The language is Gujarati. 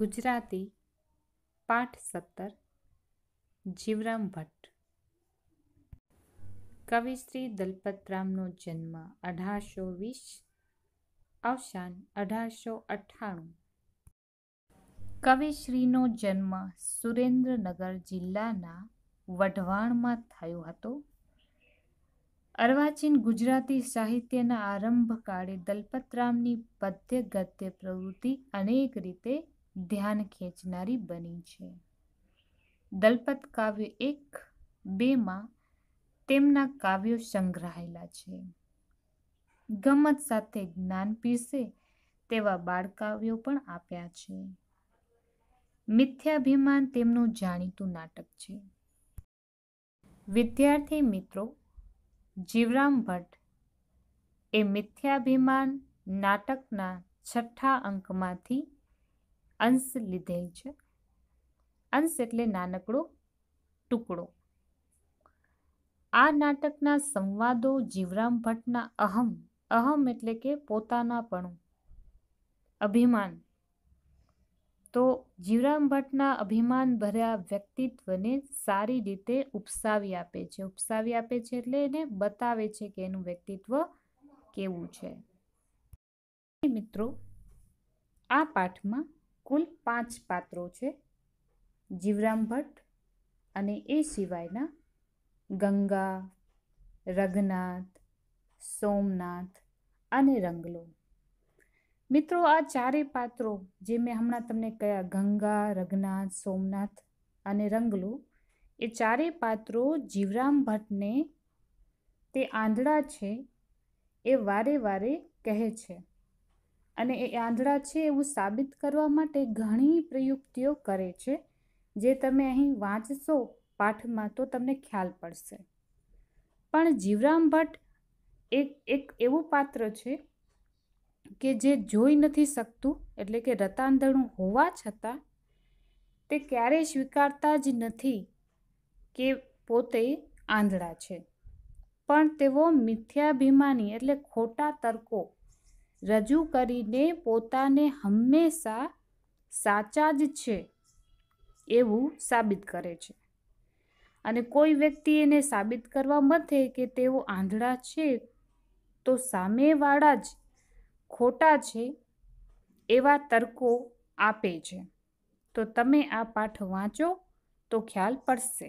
ગુજરાતી પાઠ સત્તર જીવરામ ભટ્ટ કવિશ્રી દલપતરામનો જન્મ અઢારસો વીસ અવસાન અઢારસો અઠ્ઠાણું કવિશ્રીનો જન્મ સુરેન્દ્રનગર જિલ્લાના વઢવાણમાં થયો હતો અર્વાચીન ગુજરાતી સાહિત્યના આરંભકાળે દલપતરામની પદ્ય ગદ્ય પ્રવૃત્તિ અનેક રીતે ધ્યાન ખેંચનારી બની છે દલપત કાવ્ય એક બેમાં તેમના કાવ્યો સંગ્રહાયેલા છે ગમત સાથે જ્ઞાન પીરસે તેવા બાળકાવ્યો પણ આપ્યા છે મિથ્યાભિમાન તેમનું જાણીતું નાટક છે વિદ્યાર્થી મિત્રો જીવરામ ભટ્ટ એ મિથ્યાભિમાન નાટકના છઠ્ઠા અંકમાંથી અંશ લીધેલ છે અંશ એટલે નાનકડો ટુકડો આ નાટકના સંવાદો જીવરામ ભટ્ટના અહમ અહમ એટલે કે પોતાનાપણું અભિમાન તો જીવરામ ભટ્ટના અભિમાન ભર્યા વ્યક્તિત્વને સારી રીતે ઉપસાવી આપે છે ઉપસાવી આપે છે એટલે એને બતાવે છે કે એનું વ્યક્તિત્વ કેવું છે મિત્રો આ પાઠમાં કુલ પાંચ પાત્રો છે જીવરામ ભટ્ટ અને એ સિવાયના ગંગા રઘનાથ સોમનાથ અને રંગલો મિત્રો આ ચારેય પાત્રો જે મેં હમણાં તમને કયા ગંગા રઘનાથ સોમનાથ અને રંગલો એ ચારેય પાત્રો જીવરામ ભટ્ટને તે આંધળા છે એ વારે વારે કહે છે અને એ આંધળા છે એવું સાબિત કરવા માટે ઘણી પ્રયુક્તિઓ કરે છે જે તમે અહીં વાંચશો પાઠમાં તો તમને ખ્યાલ પડશે પણ જીવરામ ભટ્ટ એક એક એવું પાત્ર છે કે જે જોઈ નથી શકતું એટલે કે રતાંધળું હોવા છતાં તે ક્યારેય સ્વીકારતા જ નથી કે પોતે આંધળા છે પણ તેઓ મિથ્યાભિમાની એટલે ખોટા તર્કો રજૂ કરીને પોતાને હંમેશા સાચા જ છે એવું સાબિત કરે છે અને કોઈ વ્યક્તિ એને સાબિત કરવા મથે કે તેઓ આંધળા છે તો સામેવાળા જ ખોટા છે એવા તર્કો આપે છે તો તમે આ પાઠ વાંચો તો ખ્યાલ પડશે